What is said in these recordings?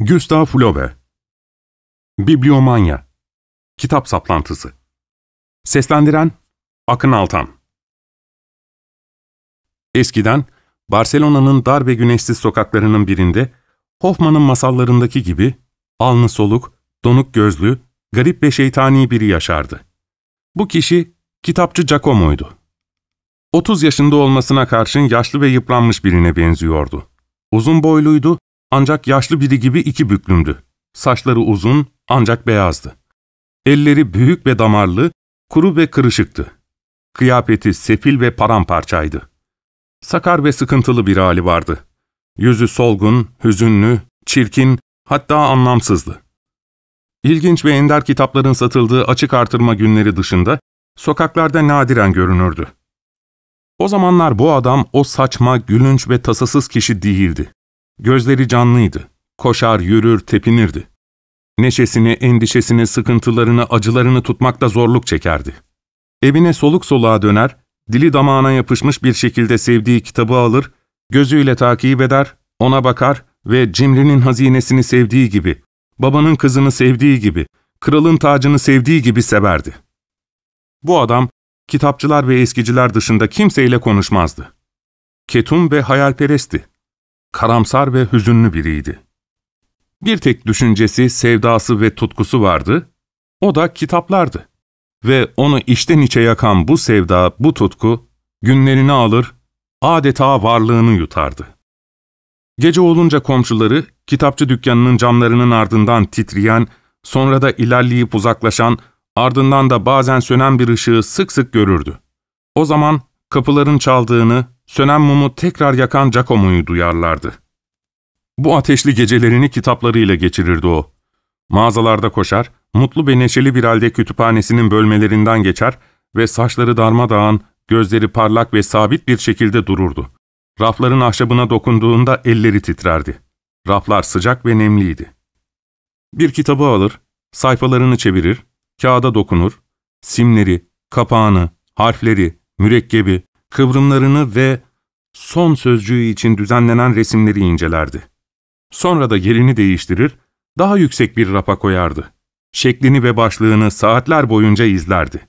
Gustav Flaube Bibliomanya Kitap Saplantısı Seslendiren Akın Altan Eskiden Barcelona'nın dar ve güneşsiz sokaklarının birinde Hoffman'ın masallarındaki gibi alnı soluk, donuk gözlü, garip ve şeytani biri yaşardı. Bu kişi kitapçı Giacomo'ydu. 30 yaşında olmasına karşın yaşlı ve yıpranmış birine benziyordu. Uzun boyluydu ancak yaşlı biri gibi iki büklümdü. Saçları uzun ancak beyazdı. Elleri büyük ve damarlı, kuru ve kırışıktı. Kıyafeti sefil ve paramparçaydı. Sakar ve sıkıntılı bir hali vardı. Yüzü solgun, hüzünlü, çirkin, hatta anlamsızdı. İlginç ve ender kitapların satıldığı açık artırma günleri dışında sokaklarda nadiren görünürdü. O zamanlar bu adam o saçma, gülünç ve tasasız kişi değildi. Gözleri canlıydı. Koşar, yürür, tepinirdi. Neşesini, endişesini, sıkıntılarını, acılarını tutmakta zorluk çekerdi. Evine soluk soluğa döner, dili damağına yapışmış bir şekilde sevdiği kitabı alır, gözüyle takip eder, ona bakar ve Cimri'nin hazinesini sevdiği gibi, babanın kızını sevdiği gibi, kralın tacını sevdiği gibi severdi. Bu adam, kitapçılar ve eskiciler dışında kimseyle konuşmazdı. Ketum ve hayalperestti karamsar ve hüzünlü biriydi. Bir tek düşüncesi, sevdası ve tutkusu vardı, o da kitaplardı. Ve onu içten içe yakan bu sevda, bu tutku, günlerini alır, adeta varlığını yutardı. Gece olunca komşuları, kitapçı dükkanının camlarının ardından titreyen, sonra da ilerleyip uzaklaşan, ardından da bazen sönen bir ışığı sık sık görürdü. O zaman kapıların çaldığını, sönen mumu tekrar yakan Giacomo'yu duyarlardı. Bu ateşli gecelerini kitaplarıyla geçirirdi o. Mağazalarda koşar, mutlu ve neşeli bir halde kütüphanesinin bölmelerinden geçer ve saçları darmadağın, gözleri parlak ve sabit bir şekilde dururdu. Rafların ahşabına dokunduğunda elleri titrerdi. Raflar sıcak ve nemliydi. Bir kitabı alır, sayfalarını çevirir, kağıda dokunur, simleri, kapağını, harfleri, mürekkebi, kıvrımlarını ve son sözcüğü için düzenlenen resimleri incelerdi. Sonra da yerini değiştirir, daha yüksek bir rapa koyardı. Şeklini ve başlığını saatler boyunca izlerdi.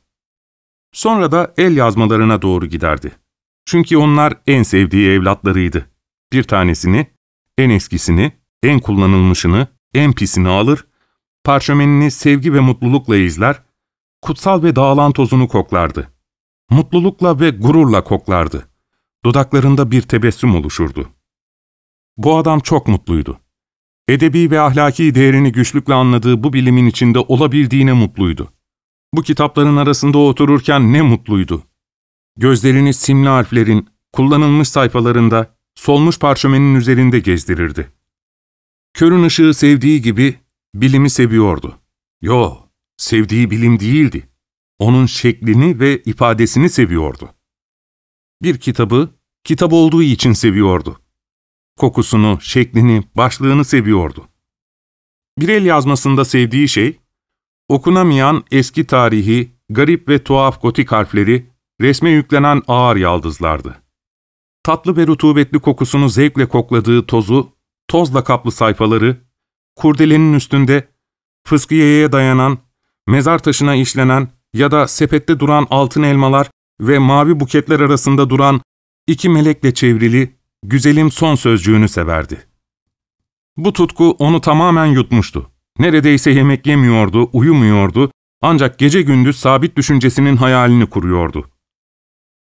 Sonra da el yazmalarına doğru giderdi. Çünkü onlar en sevdiği evlatlarıydı. Bir tanesini, en eskisini, en kullanılmışını, en pisini alır, parşömenini sevgi ve mutlulukla izler, kutsal ve dağılan tozunu koklardı.'' mutlulukla ve gururla koklardı. Dudaklarında bir tebessüm oluşurdu. Bu adam çok mutluydu. Edebi ve ahlaki değerini güçlükle anladığı bu bilimin içinde olabildiğine mutluydu. Bu kitapların arasında otururken ne mutluydu. Gözlerini simli harflerin, kullanılmış sayfalarında, solmuş parşömenin üzerinde gezdirirdi. Körün ışığı sevdiği gibi bilimi seviyordu. Yo, sevdiği bilim değildi onun şeklini ve ifadesini seviyordu. Bir kitabı, kitap olduğu için seviyordu. Kokusunu, şeklini, başlığını seviyordu. Bir el yazmasında sevdiği şey, okunamayan eski tarihi, garip ve tuhaf gotik harfleri, resme yüklenen ağır yaldızlardı. Tatlı ve rutubetli kokusunu zevkle kokladığı tozu, tozla kaplı sayfaları, kurdelenin üstünde, fıskiyeye dayanan, mezar taşına işlenen, ya da sepette duran altın elmalar ve mavi buketler arasında duran iki melekle çevrili güzelim son sözcüğünü severdi. Bu tutku onu tamamen yutmuştu. Neredeyse yemek yemiyordu, uyumuyordu ancak gece gündüz sabit düşüncesinin hayalini kuruyordu.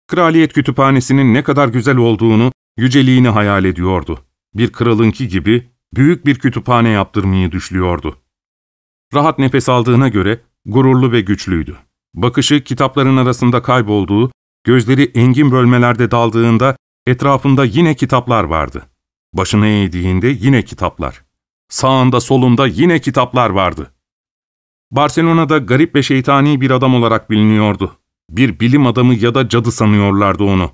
Kraliyet kütüphanesinin ne kadar güzel olduğunu, yüceliğini hayal ediyordu. Bir kralınki gibi büyük bir kütüphane yaptırmayı düşlüyordu. Rahat nefes aldığına göre gururlu ve güçlüydü. Bakışı kitapların arasında kaybolduğu, gözleri engin bölmelerde daldığında etrafında yine kitaplar vardı. Başını eğdiğinde yine kitaplar. Sağında solunda yine kitaplar vardı. Barcelona'da garip ve şeytani bir adam olarak biliniyordu. Bir bilim adamı ya da cadı sanıyorlardı onu.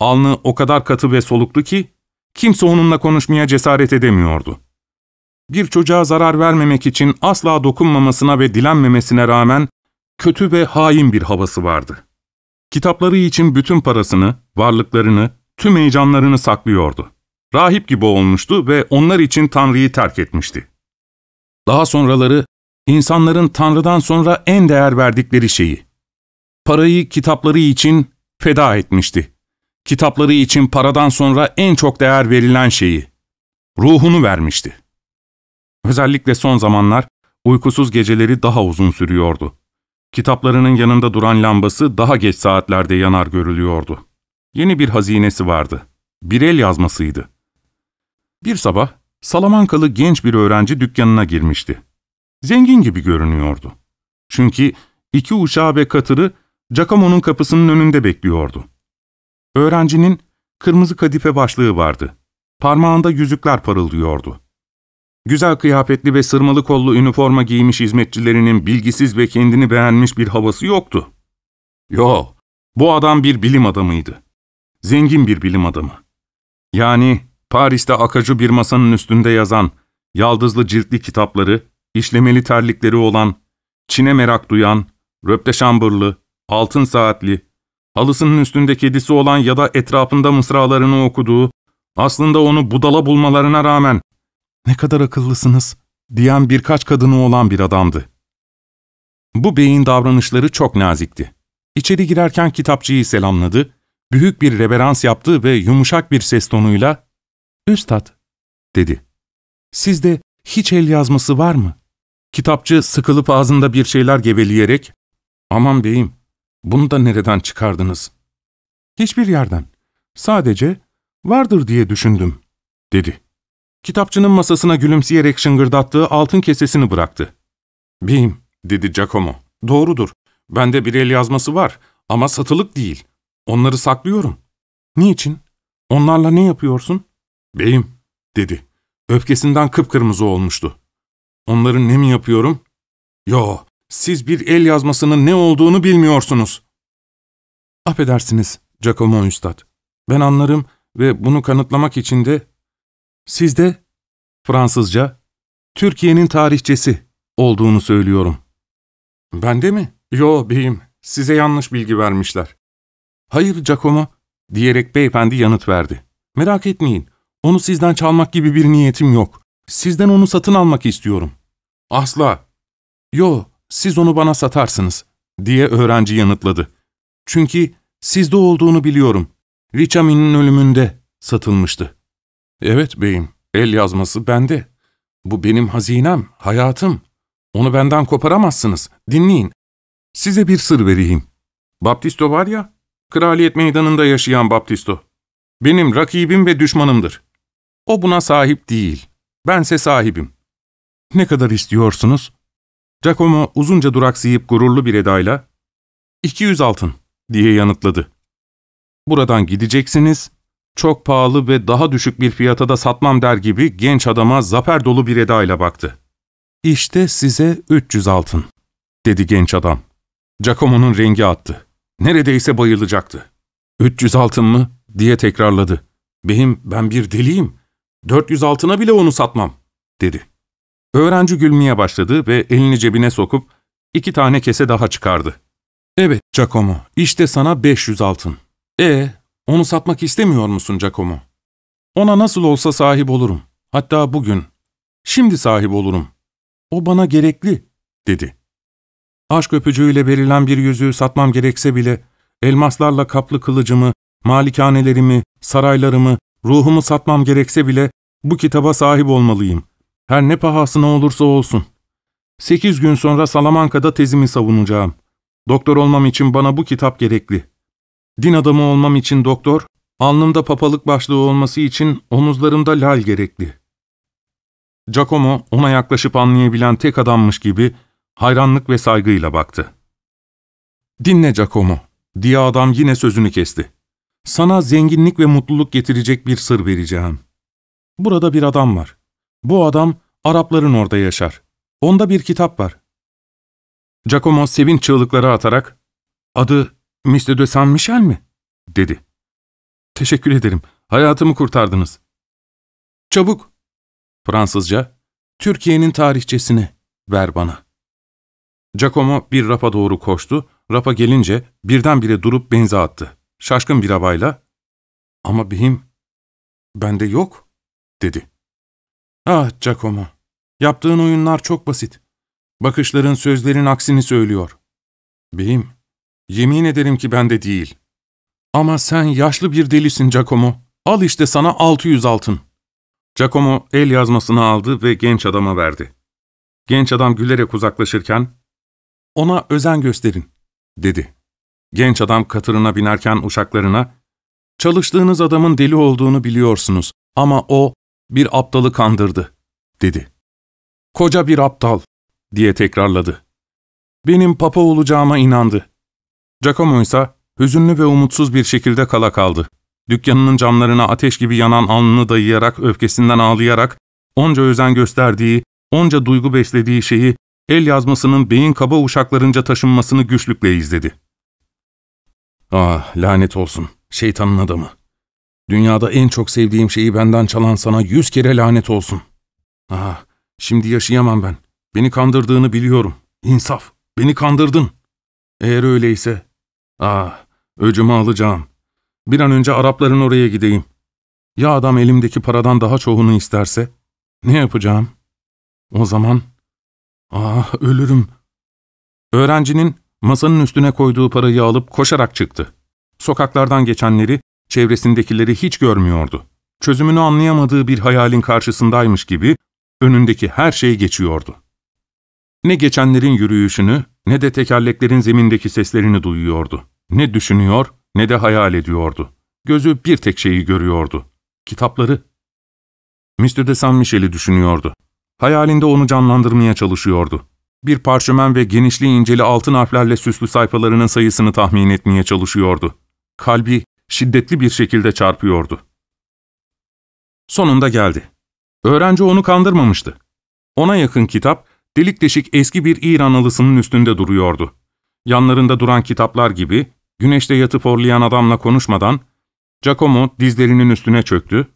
Alnı o kadar katı ve soluklu ki kimse onunla konuşmaya cesaret edemiyordu bir çocuğa zarar vermemek için asla dokunmamasına ve dilenmemesine rağmen kötü ve hain bir havası vardı. Kitapları için bütün parasını, varlıklarını, tüm heyecanlarını saklıyordu. Rahip gibi olmuştu ve onlar için Tanrı'yı terk etmişti. Daha sonraları insanların Tanrı'dan sonra en değer verdikleri şeyi, parayı kitapları için feda etmişti. Kitapları için paradan sonra en çok değer verilen şeyi, ruhunu vermişti. Özellikle son zamanlar uykusuz geceleri daha uzun sürüyordu. Kitaplarının yanında duran lambası daha geç saatlerde yanar görülüyordu. Yeni bir hazinesi vardı. Bir el yazmasıydı. Bir sabah Salamankalı genç bir öğrenci dükkanına girmişti. Zengin gibi görünüyordu. Çünkü iki uşağı ve katırı Giacomo'nun kapısının önünde bekliyordu. Öğrencinin kırmızı kadife başlığı vardı. Parmağında yüzükler parıldıyordu. Güzel kıyafetli ve sırmalı kollu üniforma giymiş hizmetçilerinin bilgisiz ve kendini beğenmiş bir havası yoktu. Yo, bu adam bir bilim adamıydı. Zengin bir bilim adamı. Yani Paris'te akacı bir masanın üstünde yazan, yaldızlı ciltli kitapları, işlemeli terlikleri olan, Çin'e merak duyan, röpte şambırlı, altın saatli, halısının üstünde kedisi olan ya da etrafında mısralarını okuduğu, aslında onu budala bulmalarına rağmen ''Ne kadar akıllısınız.'' diyen birkaç kadını olan bir adamdı. Bu beyin davranışları çok nazikti. İçeri girerken kitapçıyı selamladı, büyük bir reverans yaptı ve yumuşak bir ses tonuyla ''Üstad'' dedi. ''Sizde hiç el yazması var mı?'' Kitapçı sıkılıp ağzında bir şeyler geveleyerek ''Aman beyim, bunu da nereden çıkardınız?'' ''Hiçbir yerden. Sadece vardır diye düşündüm.'' dedi. Kitapçının masasına gülümseyerek şıngırdattığı altın kesesini bıraktı. Beyim, dedi Giacomo. ''Doğrudur. Bende bir el yazması var ama satılık değil. Onları saklıyorum.'' ''Niçin? Onlarla ne yapıyorsun?'' ''Beyim'' dedi. Öfkesinden kıpkırmızı olmuştu. ''Onların ne mi yapıyorum?'' ''Yo, siz bir el yazmasının ne olduğunu bilmiyorsunuz.'' ''Affedersiniz Giacomo Üstad. Ben anlarım ve bunu kanıtlamak için de Sizde Fransızca Türkiye'nin tarihçesi olduğunu söylüyorum. Ben de mi? Yo beyim, size yanlış bilgi vermişler. Hayır Giacomo, diyerek beyefendi yanıt verdi. Merak etmeyin, onu sizden çalmak gibi bir niyetim yok. Sizden onu satın almak istiyorum. Asla. Yo, siz onu bana satarsınız, diye öğrenci yanıtladı. Çünkü sizde olduğunu biliyorum. Richamin'in ölümünde satılmıştı. Evet beyim, el yazması bende. Bu benim hazinem, hayatım. Onu benden koparamazsınız. Dinleyin. Size bir sır vereyim. Baptisto var ya, kraliyet meydanında yaşayan Baptisto. Benim rakibim ve düşmanımdır. O buna sahip değil. Bense sahibim. Ne kadar istiyorsunuz? Giacomo uzunca duraksayıp gururlu bir edayla, 200 altın diye yanıtladı. Buradan gideceksiniz çok pahalı ve daha düşük bir fiyata da satmam der gibi genç adama zafer dolu bir edayla baktı. İşte size 300 altın, dedi genç adam. Giacomo'nun rengi attı. Neredeyse bayılacaktı. 300 altın mı? diye tekrarladı. Beyim ben bir deliyim. 400 altına bile onu satmam, dedi. Öğrenci gülmeye başladı ve elini cebine sokup iki tane kese daha çıkardı. Evet Giacomo, işte sana 500 altın. E onu satmak istemiyor musun Giacomo? Ona nasıl olsa sahip olurum. Hatta bugün. Şimdi sahip olurum. O bana gerekli, dedi. Aşk öpücüğüyle verilen bir yüzüğü satmam gerekse bile, elmaslarla kaplı kılıcımı, malikanelerimi, saraylarımı, ruhumu satmam gerekse bile bu kitaba sahip olmalıyım. Her ne pahasına olursa olsun. Sekiz gün sonra Salamanca'da tezimi savunacağım. Doktor olmam için bana bu kitap gerekli. Din adamı olmam için doktor, alnımda papalık başlığı olması için omuzlarımda lal gerekli. Giacomo ona yaklaşıp anlayabilen tek adammış gibi hayranlık ve saygıyla baktı. ''Dinle Giacomo.'' diye adam yine sözünü kesti. ''Sana zenginlik ve mutluluk getirecek bir sır vereceğim. Burada bir adam var. Bu adam Arapların orada yaşar. Onda bir kitap var.'' Giacomo sevinç çığlıkları atarak ''Adı ''Mr. de San Michel mi?'' dedi. ''Teşekkür ederim, hayatımı kurtardınız.'' ''Çabuk!'' Fransızca, ''Türkiye'nin tarihçesini ver bana.'' Giacomo bir rapa doğru koştu, rapa gelince birdenbire durup benze attı. Şaşkın bir havayla, ''Ama beyim, bende yok.'' dedi. ''Ah Giacomo, yaptığın oyunlar çok basit. Bakışların sözlerin aksini söylüyor.'' ''Beyim, Yemin ederim ki ben de değil. Ama sen yaşlı bir delisin Giacomo. Al işte sana 600 altın. Giacomo el yazmasını aldı ve genç adama verdi. Genç adam gülerek uzaklaşırken, ''Ona özen gösterin.'' dedi. Genç adam katırına binerken uşaklarına, ''Çalıştığınız adamın deli olduğunu biliyorsunuz ama o bir aptalı kandırdı.'' dedi. ''Koca bir aptal.'' diye tekrarladı. ''Benim papa olacağıma inandı. Giacomo ise hüzünlü ve umutsuz bir şekilde kala kaldı. Dükkanının camlarına ateş gibi yanan alnını dayayarak, öfkesinden ağlayarak, onca özen gösterdiği, onca duygu beslediği şeyi el yazmasının beyin kaba uşaklarınca taşınmasını güçlükle izledi. Ah lanet olsun, şeytanın adamı. Dünyada en çok sevdiğim şeyi benden çalan sana yüz kere lanet olsun. Ah, şimdi yaşayamam ben. Beni kandırdığını biliyorum. İnsaf, beni kandırdın. Eğer öyleyse Ah, öcümü alacağım. Bir an önce Arapların oraya gideyim. Ya adam elimdeki paradan daha çoğunu isterse? Ne yapacağım? O zaman... Ah, ölürüm. Öğrencinin masanın üstüne koyduğu parayı alıp koşarak çıktı. Sokaklardan geçenleri, çevresindekileri hiç görmüyordu. Çözümünü anlayamadığı bir hayalin karşısındaymış gibi önündeki her şey geçiyordu. Ne geçenlerin yürüyüşünü, ne de tekerleklerin zemindeki seslerini duyuyordu. Ne düşünüyor ne de hayal ediyordu. Gözü bir tek şeyi görüyordu. Kitapları. Mr. de San Michel'i düşünüyordu. Hayalinde onu canlandırmaya çalışıyordu. Bir parşömen ve genişliği inceli altın harflerle süslü sayfalarının sayısını tahmin etmeye çalışıyordu. Kalbi şiddetli bir şekilde çarpıyordu. Sonunda geldi. Öğrenci onu kandırmamıştı. Ona yakın kitap, delik deşik eski bir İranlısının üstünde duruyordu. Yanlarında duran kitaplar gibi, güneşte yatıp orlayan adamla konuşmadan, Giacomo dizlerinin üstüne çöktü,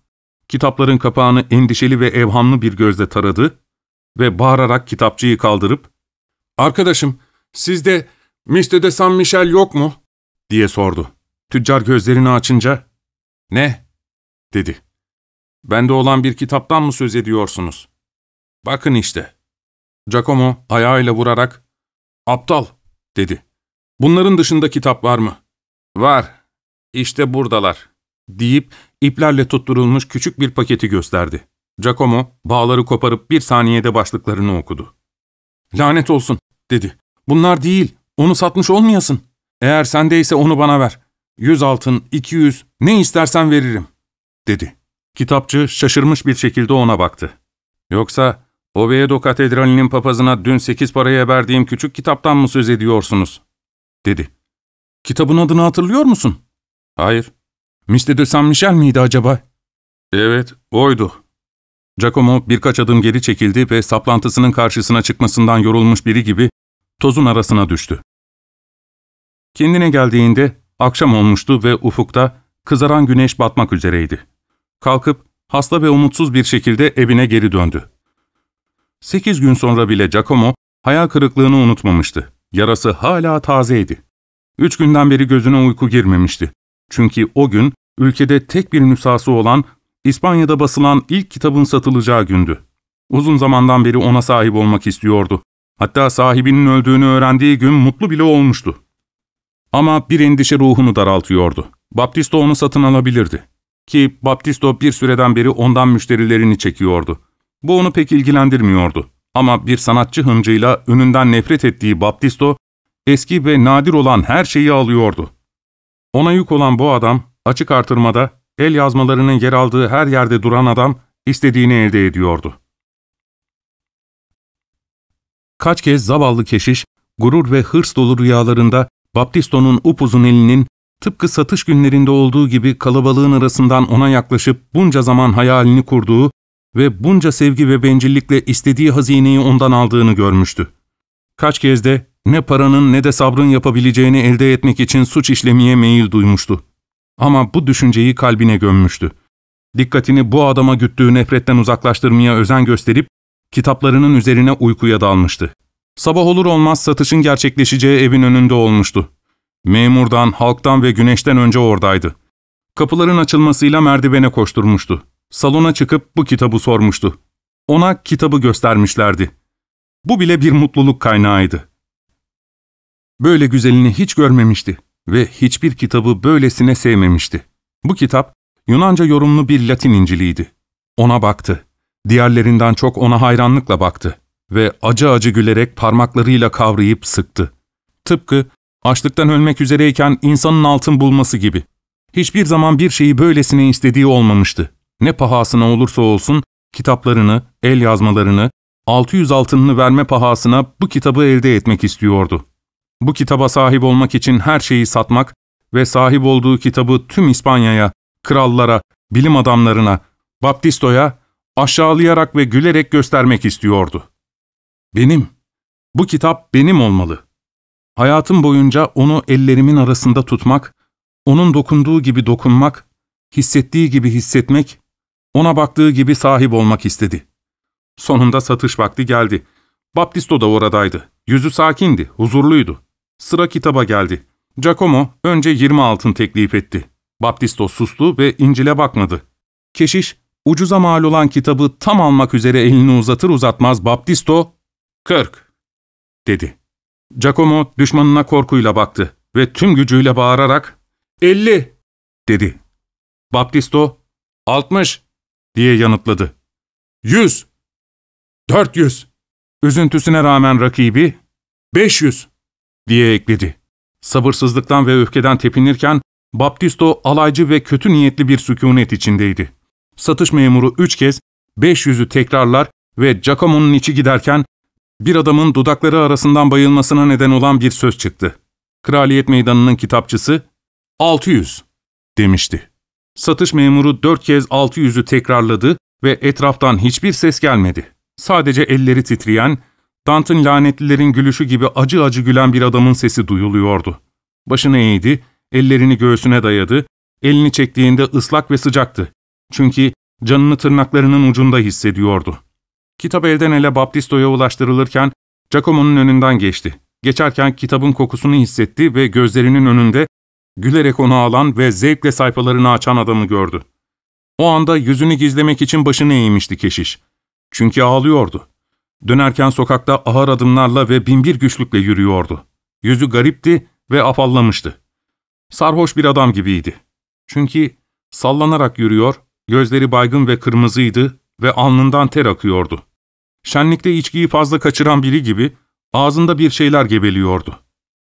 kitapların kapağını endişeli ve evhamlı bir gözle taradı ve bağırarak kitapçıyı kaldırıp, ''Arkadaşım, sizde de San Michel yok mu?'' diye sordu. Tüccar gözlerini açınca, ''Ne?'' dedi. ''Bende olan bir kitaptan mı söz ediyorsunuz?'' ''Bakın işte.'' Giacomo ayağıyla vurarak ''Aptal'' dedi. ''Bunların dışında kitap var mı?'' ''Var, İşte buradalar.'' deyip iplerle tutturulmuş küçük bir paketi gösterdi. Giacomo bağları koparıp bir saniyede başlıklarını okudu. ''Lanet olsun'' dedi. ''Bunlar değil, onu satmış olmayasın. Eğer sendeyse onu bana ver. Yüz altın, iki yüz, ne istersen veririm.'' dedi. Kitapçı şaşırmış bir şekilde ona baktı. ''Yoksa Oviedo Katedrali'nin papazına dün sekiz paraya verdiğim küçük kitaptan mı söz ediyorsunuz? Dedi. Kitabın adını hatırlıyor musun? Hayır. Miste de San Michel miydi acaba? Evet, oydu. Giacomo birkaç adım geri çekildi ve saplantısının karşısına çıkmasından yorulmuş biri gibi tozun arasına düştü. Kendine geldiğinde akşam olmuştu ve ufukta kızaran güneş batmak üzereydi. Kalkıp hasta ve umutsuz bir şekilde evine geri döndü. Sekiz gün sonra bile Giacomo hayal kırıklığını unutmamıştı. Yarası hala tazeydi. Üç günden beri gözüne uyku girmemişti. Çünkü o gün ülkede tek bir nüshası olan İspanya'da basılan ilk kitabın satılacağı gündü. Uzun zamandan beri ona sahip olmak istiyordu. Hatta sahibinin öldüğünü öğrendiği gün mutlu bile olmuştu. Ama bir endişe ruhunu daraltıyordu. Baptisto onu satın alabilirdi. Ki Baptisto bir süreden beri ondan müşterilerini çekiyordu. Bu onu pek ilgilendirmiyordu. Ama bir sanatçı hıncıyla önünden nefret ettiği Baptisto, eski ve nadir olan her şeyi alıyordu. Ona yük olan bu adam, açık artırmada, el yazmalarının yer aldığı her yerde duran adam, istediğini elde ediyordu. Kaç kez zavallı keşiş, gurur ve hırs dolu rüyalarında Baptisto'nun upuzun elinin tıpkı satış günlerinde olduğu gibi kalabalığın arasından ona yaklaşıp bunca zaman hayalini kurduğu ve bunca sevgi ve bencillikle istediği hazineyi ondan aldığını görmüştü. Kaç kez de ne paranın ne de sabrın yapabileceğini elde etmek için suç işlemeye meyil duymuştu. Ama bu düşünceyi kalbine gömmüştü. Dikkatini bu adama güttüğü nefretten uzaklaştırmaya özen gösterip kitaplarının üzerine uykuya dalmıştı. Sabah olur olmaz satışın gerçekleşeceği evin önünde olmuştu. Memurdan, halktan ve güneşten önce oradaydı. Kapıların açılmasıyla merdivene koşturmuştu. Salona çıkıp bu kitabı sormuştu. Ona kitabı göstermişlerdi. Bu bile bir mutluluk kaynağıydı. Böyle güzelini hiç görmemişti ve hiçbir kitabı böylesine sevmemişti. Bu kitap Yunanca yorumlu bir Latin İncil'iydi. Ona baktı. Diğerlerinden çok ona hayranlıkla baktı ve acı acı gülerek parmaklarıyla kavrayıp sıktı. Tıpkı açlıktan ölmek üzereyken insanın altın bulması gibi. Hiçbir zaman bir şeyi böylesine istediği olmamıştı ne pahasına olursa olsun kitaplarını, el yazmalarını, 600 altınını verme pahasına bu kitabı elde etmek istiyordu. Bu kitaba sahip olmak için her şeyi satmak ve sahip olduğu kitabı tüm İspanya'ya, krallara, bilim adamlarına, Baptisto'ya aşağılayarak ve gülerek göstermek istiyordu. Benim, bu kitap benim olmalı. Hayatım boyunca onu ellerimin arasında tutmak, onun dokunduğu gibi dokunmak, hissettiği gibi hissetmek ona baktığı gibi sahip olmak istedi. Sonunda satış vakti geldi. Baptisto da oradaydı. Yüzü sakindi, huzurluydu. Sıra kitaba geldi. Giacomo önce 20 altın teklif etti. Baptisto sustu ve İncil'e bakmadı. Keşiş, ucuza mal olan kitabı tam almak üzere elini uzatır uzatmaz Baptisto, ''Kırk'' dedi. Giacomo düşmanına korkuyla baktı ve tüm gücüyle bağırarak ''Elli'' dedi. Baptisto ''Altmış'' diye yanıtladı. Yüz, dört yüz. Üzüntüsüne rağmen rakibi, beş yüz diye ekledi. Sabırsızlıktan ve öfkeden tepinirken Baptisto alaycı ve kötü niyetli bir sükunet içindeydi. Satış memuru üç kez beş yüzü tekrarlar ve Giacomo'nun içi giderken bir adamın dudakları arasından bayılmasına neden olan bir söz çıktı. Kraliyet meydanının kitapçısı 600 demişti. Satış memuru dört kez altı 600'ü tekrarladı ve etraftan hiçbir ses gelmedi. Sadece elleri titreyen, Dant'ın lanetlilerin gülüşü gibi acı acı gülen bir adamın sesi duyuluyordu. Başını eğdi, ellerini göğsüne dayadı, elini çektiğinde ıslak ve sıcaktı. Çünkü canını tırnaklarının ucunda hissediyordu. Kitap elden ele Baptisto'ya ulaştırılırken Giacomo'nun önünden geçti. Geçerken kitabın kokusunu hissetti ve gözlerinin önünde Gülerek onu alan ve zevkle sayfalarını açan adamı gördü. O anda yüzünü gizlemek için başını eğmişti keşiş. Çünkü ağlıyordu. Dönerken sokakta ağır adımlarla ve binbir güçlükle yürüyordu. Yüzü garipti ve afallamıştı. Sarhoş bir adam gibiydi. Çünkü sallanarak yürüyor, gözleri baygın ve kırmızıydı ve alnından ter akıyordu. Şenlikte içkiyi fazla kaçıran biri gibi ağzında bir şeyler gebeliyordu.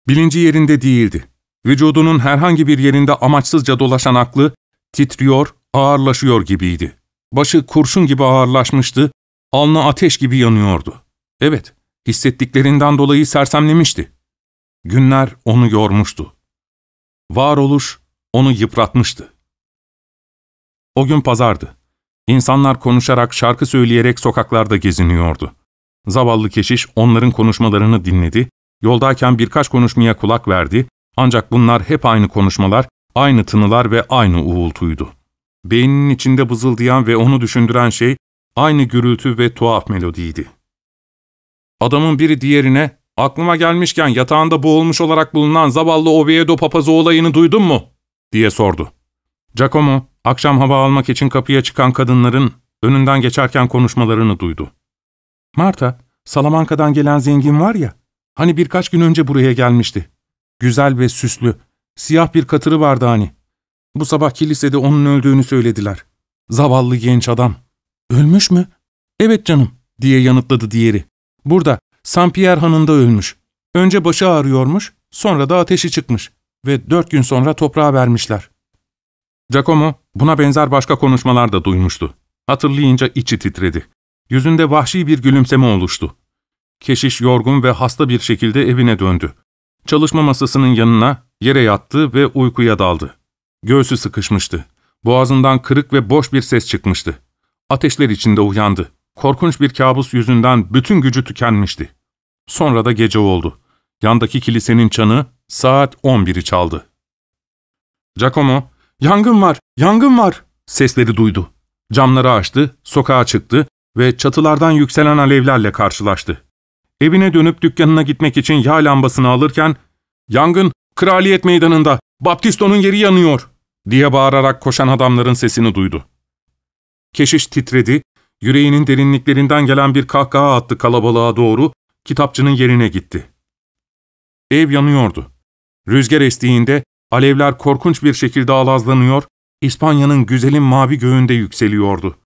Bilinci yerinde değildi. Vücudunun herhangi bir yerinde amaçsızca dolaşan aklı titriyor, ağırlaşıyor gibiydi. Başı kurşun gibi ağırlaşmıştı, alnı ateş gibi yanıyordu. Evet, hissettiklerinden dolayı sersemlemişti. Günler onu yormuştu. Varoluş onu yıpratmıştı. O gün pazardı. İnsanlar konuşarak, şarkı söyleyerek sokaklarda geziniyordu. Zavallı keşiş onların konuşmalarını dinledi, yoldayken birkaç konuşmaya kulak verdi, ancak bunlar hep aynı konuşmalar, aynı tınılar ve aynı uğultuydu. Beynin içinde bızıldayan ve onu düşündüren şey aynı gürültü ve tuhaf melodiydi. Adamın biri diğerine, ''Aklıma gelmişken yatağında boğulmuş olarak bulunan zavallı Oviedo papazı olayını duydun mu?'' diye sordu. Giacomo, akşam hava almak için kapıya çıkan kadınların önünden geçerken konuşmalarını duydu. ''Marta, Salamanca'dan gelen zengin var ya, hani birkaç gün önce buraya gelmişti. Güzel ve süslü. Siyah bir katırı vardı hani. Bu sabah kilisede onun öldüğünü söylediler. Zavallı genç adam. Ölmüş mü? Evet canım diye yanıtladı diğeri. Burada, Sampier Hanı'nda ölmüş. Önce başı ağrıyormuş, sonra da ateşi çıkmış ve dört gün sonra toprağa vermişler. Giacomo buna benzer başka konuşmalar da duymuştu. Hatırlayınca içi titredi. Yüzünde vahşi bir gülümseme oluştu. Keşiş yorgun ve hasta bir şekilde evine döndü. Çalışma masasının yanına yere yattı ve uykuya daldı. Göğsü sıkışmıştı. Boğazından kırık ve boş bir ses çıkmıştı. Ateşler içinde uyandı. Korkunç bir kabus yüzünden bütün gücü tükenmişti. Sonra da gece oldu. Yandaki kilisenin çanı saat 11'i çaldı. Giacomo, ''Yangın var, yangın var!'' sesleri duydu. Camları açtı, sokağa çıktı ve çatılardan yükselen alevlerle karşılaştı. Evine dönüp dükkanına gitmek için yağ lambasını alırken ''Yangın, kraliyet meydanında, Baptisto'nun yeri yanıyor!'' diye bağırarak koşan adamların sesini duydu. Keşiş titredi, yüreğinin derinliklerinden gelen bir kahkaha attı kalabalığa doğru, kitapçının yerine gitti. Ev yanıyordu. Rüzgar estiğinde alevler korkunç bir şekilde alazlanıyor, İspanya'nın güzelin mavi göğünde yükseliyordu.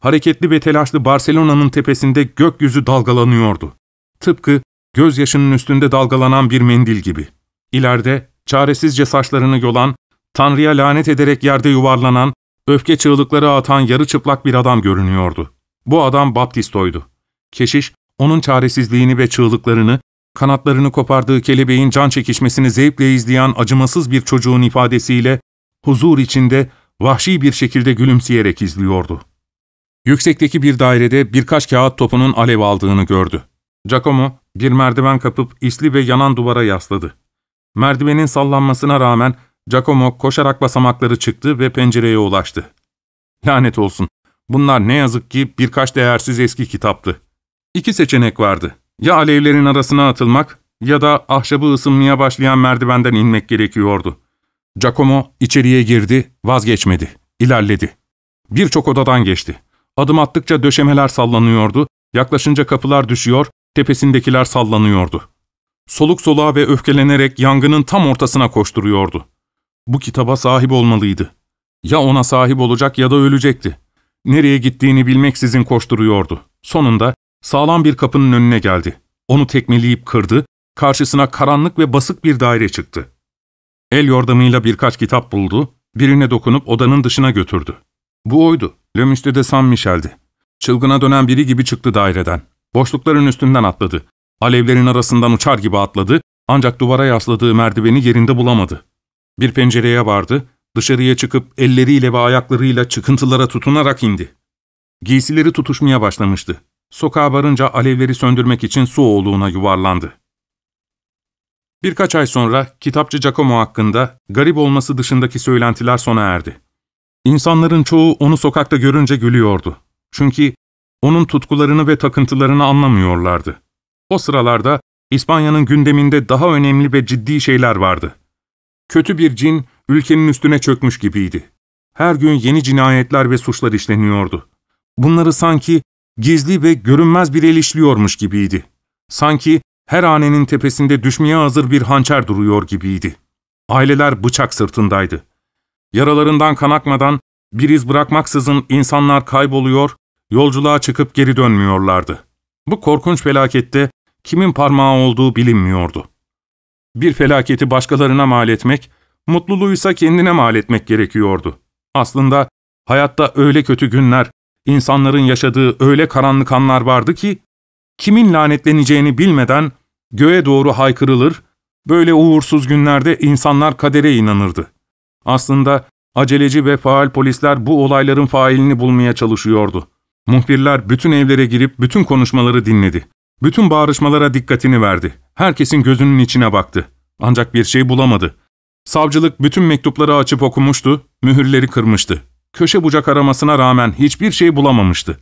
Hareketli ve telaşlı Barcelona'nın tepesinde gökyüzü dalgalanıyordu. Tıpkı gözyaşının üstünde dalgalanan bir mendil gibi. İleride çaresizce saçlarını yolan, Tanrı'ya lanet ederek yerde yuvarlanan, öfke çığlıkları atan yarı çıplak bir adam görünüyordu. Bu adam Baptisto'ydu. Keşiş, onun çaresizliğini ve çığlıklarını, kanatlarını kopardığı kelebeğin can çekişmesini zevkle izleyen acımasız bir çocuğun ifadesiyle, huzur içinde vahşi bir şekilde gülümseyerek izliyordu. Yüksekteki bir dairede birkaç kağıt topunun alev aldığını gördü. Giacomo bir merdiven kapıp isli ve yanan duvara yasladı. Merdivenin sallanmasına rağmen Giacomo koşarak basamakları çıktı ve pencereye ulaştı. Lanet olsun, bunlar ne yazık ki birkaç değersiz eski kitaptı. İki seçenek vardı. Ya alevlerin arasına atılmak ya da ahşabı ısınmaya başlayan merdivenden inmek gerekiyordu. Giacomo içeriye girdi, vazgeçmedi, ilerledi. Birçok odadan geçti. Adım attıkça döşemeler sallanıyordu, yaklaşınca kapılar düşüyor, Tepesindekiler sallanıyordu. Soluk soluğa ve öfkelenerek yangının tam ortasına koşturuyordu. Bu kitaba sahip olmalıydı. Ya ona sahip olacak ya da ölecekti. Nereye gittiğini bilmeksizin koşturuyordu. Sonunda sağlam bir kapının önüne geldi. Onu tekmeleyip kırdı, karşısına karanlık ve basık bir daire çıktı. El yordamıyla birkaç kitap buldu, birine dokunup odanın dışına götürdü. Bu oydu, Le Müste de San Michel'di. Çılgına dönen biri gibi çıktı daireden. Boşlukların üstünden atladı. Alevlerin arasından uçar gibi atladı ancak duvara yasladığı merdiveni yerinde bulamadı. Bir pencereye vardı, dışarıya çıkıp elleriyle ve ayaklarıyla çıkıntılara tutunarak indi. Giysileri tutuşmaya başlamıştı. Sokağa varınca alevleri söndürmek için su oğluğuna yuvarlandı. Birkaç ay sonra kitapçı Giacomo hakkında garip olması dışındaki söylentiler sona erdi. İnsanların çoğu onu sokakta görünce gülüyordu. Çünkü onun tutkularını ve takıntılarını anlamıyorlardı. O sıralarda İspanya'nın gündeminde daha önemli ve ciddi şeyler vardı. Kötü bir cin ülkenin üstüne çökmüş gibiydi. Her gün yeni cinayetler ve suçlar işleniyordu. Bunları sanki gizli ve görünmez bir el işliyormuş gibiydi. Sanki her hanenin tepesinde düşmeye hazır bir hançer duruyor gibiydi. Aileler bıçak sırtındaydı. Yaralarından kan akmadan, bir iz bırakmaksızın insanlar kayboluyor, Yolculuğa çıkıp geri dönmüyorlardı. Bu korkunç felakette kimin parmağı olduğu bilinmiyordu. Bir felaketi başkalarına mal etmek, mutluluğuysa kendine mal etmek gerekiyordu. Aslında hayatta öyle kötü günler, insanların yaşadığı öyle karanlık anlar vardı ki, kimin lanetleneceğini bilmeden göğe doğru haykırılır, böyle uğursuz günlerde insanlar kadere inanırdı. Aslında aceleci ve faal polisler bu olayların failini bulmaya çalışıyordu. Muhbirler bütün evlere girip bütün konuşmaları dinledi. Bütün bağrışmalara dikkatini verdi. Herkesin gözünün içine baktı. Ancak bir şey bulamadı. Savcılık bütün mektupları açıp okumuştu, mühürleri kırmıştı. Köşe bucak aramasına rağmen hiçbir şey bulamamıştı.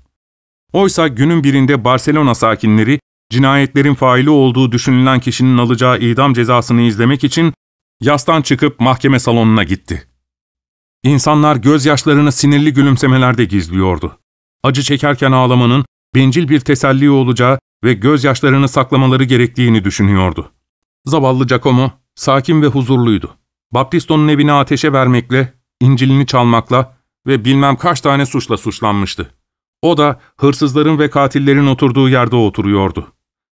Oysa günün birinde Barcelona sakinleri, cinayetlerin faili olduğu düşünülen kişinin alacağı idam cezasını izlemek için yastan çıkıp mahkeme salonuna gitti. İnsanlar gözyaşlarını sinirli gülümsemelerde gizliyordu acı çekerken ağlamanın bencil bir teselli olacağı ve gözyaşlarını saklamaları gerektiğini düşünüyordu. Zavallı Giacomo sakin ve huzurluydu. Baptisto'nun evini ateşe vermekle, İncil'ini çalmakla ve bilmem kaç tane suçla suçlanmıştı. O da hırsızların ve katillerin oturduğu yerde oturuyordu.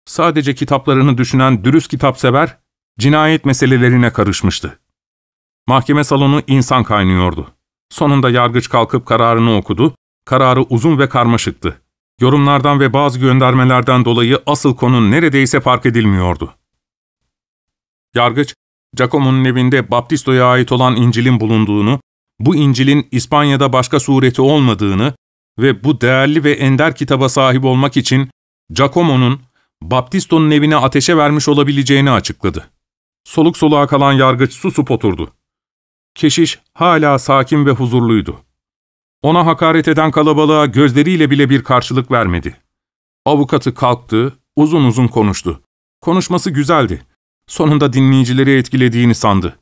Sadece kitaplarını düşünen dürüst kitapsever, cinayet meselelerine karışmıştı. Mahkeme salonu insan kaynıyordu. Sonunda yargıç kalkıp kararını okudu kararı uzun ve karmaşıktı. Yorumlardan ve bazı göndermelerden dolayı asıl konu neredeyse fark edilmiyordu. Yargıç, Giacomo'nun evinde Baptisto'ya ait olan İncil'in bulunduğunu, bu İncil'in İspanya'da başka sureti olmadığını ve bu değerli ve ender kitaba sahip olmak için Giacomo'nun Baptisto'nun evine ateşe vermiş olabileceğini açıkladı. Soluk soluğa kalan yargıç susup oturdu. Keşiş hala sakin ve huzurluydu. Ona hakaret eden kalabalığa gözleriyle bile bir karşılık vermedi. Avukatı kalktı, uzun uzun konuştu. Konuşması güzeldi. Sonunda dinleyicileri etkilediğini sandı.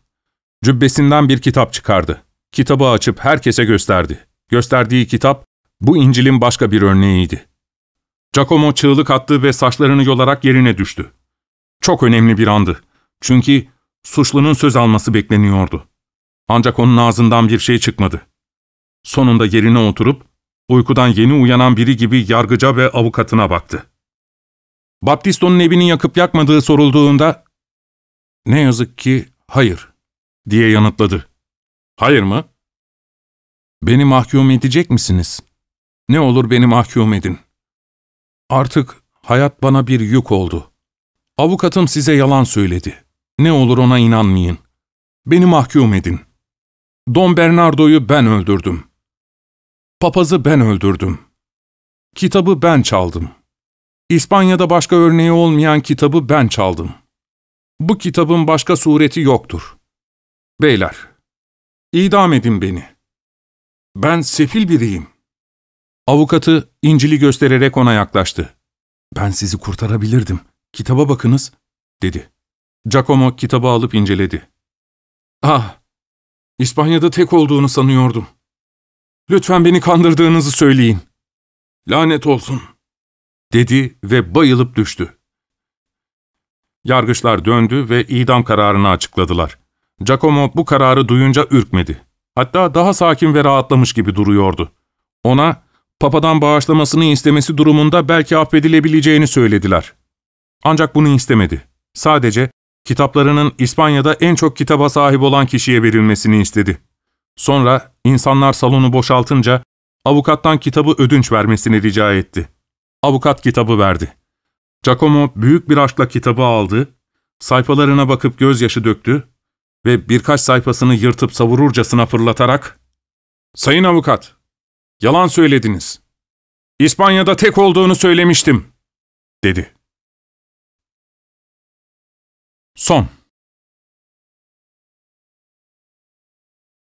Cübbesinden bir kitap çıkardı. Kitabı açıp herkese gösterdi. Gösterdiği kitap, bu İncil'in başka bir örneğiydi. Giacomo çığlık attı ve saçlarını yolarak yerine düştü. Çok önemli bir andı. Çünkü suçlunun söz alması bekleniyordu. Ancak onun ağzından bir şey çıkmadı. Sonunda yerine oturup, uykudan yeni uyanan biri gibi yargıca ve avukatına baktı. Baptisto'nun evini yakıp yakmadığı sorulduğunda, ''Ne yazık ki hayır.'' diye yanıtladı. ''Hayır mı?'' ''Beni mahkum edecek misiniz? Ne olur beni mahkum edin. Artık hayat bana bir yük oldu. Avukatım size yalan söyledi. Ne olur ona inanmayın. Beni mahkum edin. Don Bernardo'yu ben öldürdüm.'' Papazı ben öldürdüm. Kitabı ben çaldım. İspanya'da başka örneği olmayan kitabı ben çaldım. Bu kitabın başka sureti yoktur. Beyler, idam edin beni. Ben sefil biriyim. Avukatı İncil'i göstererek ona yaklaştı. Ben sizi kurtarabilirdim. Kitaba bakınız, dedi. Giacomo kitabı alıp inceledi. Ah, İspanya'da tek olduğunu sanıyordum.'' Lütfen beni kandırdığınızı söyleyin. Lanet olsun, dedi ve bayılıp düştü. Yargıçlar döndü ve idam kararını açıkladılar. Giacomo bu kararı duyunca ürkmedi. Hatta daha sakin ve rahatlamış gibi duruyordu. Ona, papadan bağışlamasını istemesi durumunda belki affedilebileceğini söylediler. Ancak bunu istemedi. Sadece kitaplarının İspanya'da en çok kitaba sahip olan kişiye verilmesini istedi. Sonra insanlar salonu boşaltınca avukattan kitabı ödünç vermesini rica etti. Avukat kitabı verdi. Giacomo büyük bir aşkla kitabı aldı, sayfalarına bakıp gözyaşı döktü ve birkaç sayfasını yırtıp savururcasına fırlatarak ''Sayın avukat, yalan söylediniz. İspanya'da tek olduğunu söylemiştim.'' dedi. Son